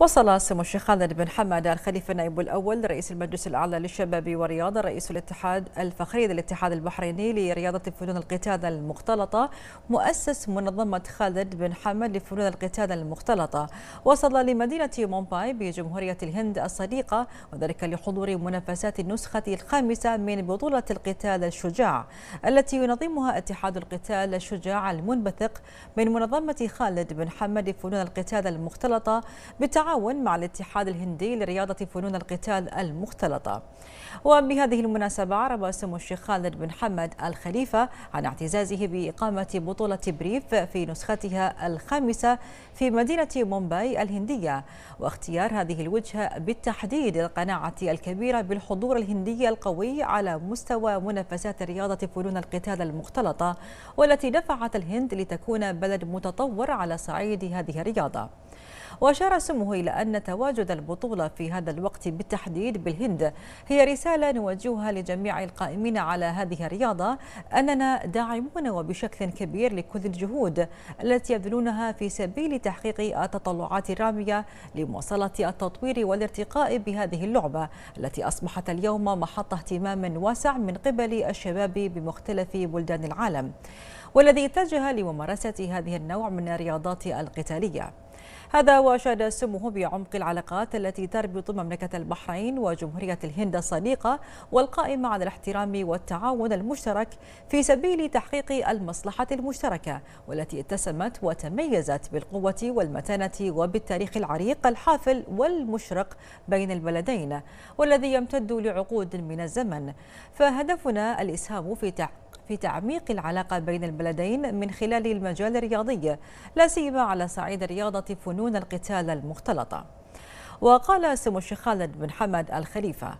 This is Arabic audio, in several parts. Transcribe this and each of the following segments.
وصل سمو الشيخ خالد بن حمد الخليفة النائب الأول رئيس المجلس الأعلى للشباب والرياضة رئيس الاتحاد الفخري للاتحاد البحريني لرياضة فنون القتال المختلطة مؤسس منظمة خالد بن حمد لفنون القتال المختلطة وصل لمدينة مومباي بجمهورية الهند الصديقة وذلك لحضور منافسات النسخة الخامسة من بطولة القتال الشجاع التي ينظمها اتحاد القتال الشجاع المنبثق من منظمة خالد بن حمد لفنون القتال المختلطة بالتعاون بالتعاون مع الاتحاد الهندي لرياضة فنون القتال المختلطة وبهذه المناسبة عرب سمو الشيخ خالد بن حمد الخليفة عن اعتزازه بإقامة بطولة بريف في نسختها الخامسة في مدينة مومباي الهندية واختيار هذه الوجهة بالتحديد للقناعة الكبيرة بالحضور الهندي القوي على مستوى منافسات رياضة فنون القتال المختلطة والتي دفعت الهند لتكون بلد متطور على صعيد هذه الرياضة وأشار سمه إلى أن تواجد البطولة في هذا الوقت بالتحديد بالهند هي رسالة نوجهها لجميع القائمين على هذه الرياضة أننا داعمون وبشكل كبير لكل الجهود التي يبذلونها في سبيل تحقيق التطلعات الرامية لمواصلة التطوير والارتقاء بهذه اللعبة التي أصبحت اليوم محط اهتمام واسع من قبل الشباب بمختلف بلدان العالم والذي اتجه لممارسة هذه النوع من الرياضات القتالية هذا وأشاد سموه بعمق العلاقات التي تربط مملكة البحرين وجمهورية الهند الصديقة والقائمة على الاحترام والتعاون المشترك في سبيل تحقيق المصلحة المشتركة والتي اتسمت وتميزت بالقوة والمتانة وبالتاريخ العريق الحافل والمشرق بين البلدين والذي يمتد لعقود من الزمن فهدفنا الإسهام في تحقيق في تعميق العلاقة بين البلدين من خلال المجال الرياضي لا سيما على صعيد رياضة فنون القتال المختلطة وقال سمو الشيخ خالد بن حمد الخليفة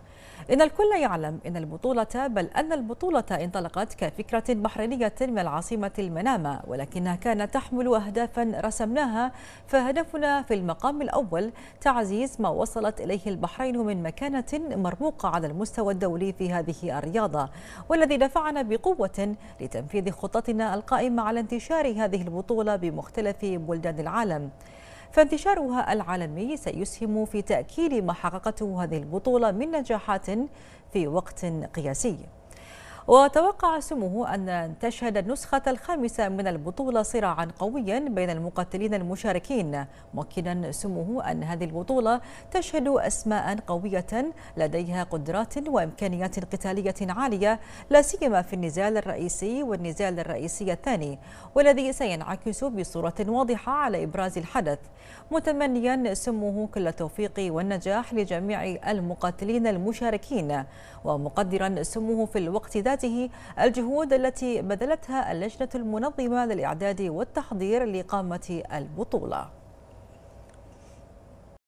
إن الكل يعلم إن البطولة بل أن البطولة انطلقت كفكرة بحرينية من العاصمة المنامة ولكنها كانت تحمل أهدافا رسمناها فهدفنا في المقام الأول تعزيز ما وصلت إليه البحرين من مكانة مرموقة على المستوى الدولي في هذه الرياضة والذي دفعنا بقوة لتنفيذ خطتنا القائمة على انتشار هذه البطولة بمختلف بلدان العالم فانتشارها العالمي سيسهم في تأكيد ما حققته هذه البطولة من نجاحات في وقت قياسي وتوقع سموه أن تشهد النسخة الخامسة من البطولة صراعا قويا بين المقاتلين المشاركين مؤكدا سموه أن هذه البطولة تشهد أسماء قوية لديها قدرات وإمكانيات قتالية عالية لا سيما في النزال الرئيسي والنزال الرئيسي الثاني والذي سينعكس بصورة واضحة على إبراز الحدث متمنيا سموه كل التوفيق والنجاح لجميع المقاتلين المشاركين ومقدرا سموه في الوقت ذلك ومكافاته الجهود التي بذلتها اللجنة المنظمة للإعداد والتحضير لقامة البطولة